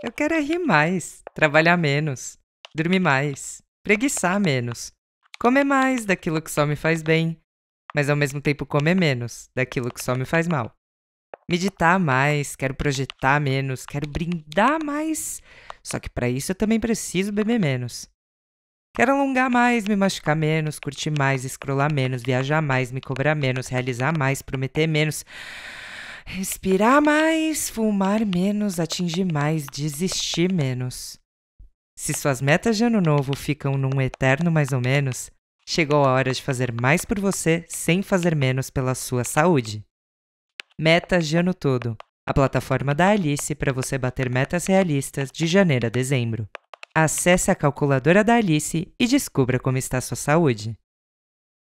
Eu quero é rir mais, trabalhar menos, dormir mais, preguiçar menos, comer mais daquilo que só me faz bem, mas ao mesmo tempo comer menos daquilo que só me faz mal. Meditar mais, quero projetar menos, quero brindar mais, só que para isso eu também preciso beber menos. Quero alongar mais, me machucar menos, curtir mais, escrolar menos, viajar mais, me cobrar menos, realizar mais, prometer menos. Respirar mais, fumar menos, atingir mais, desistir menos. Se suas metas de ano novo ficam num eterno mais ou menos, chegou a hora de fazer mais por você sem fazer menos pela sua saúde. Metas de ano todo a plataforma da Alice para você bater metas realistas de janeiro a dezembro. Acesse a calculadora da Alice e descubra como está sua saúde.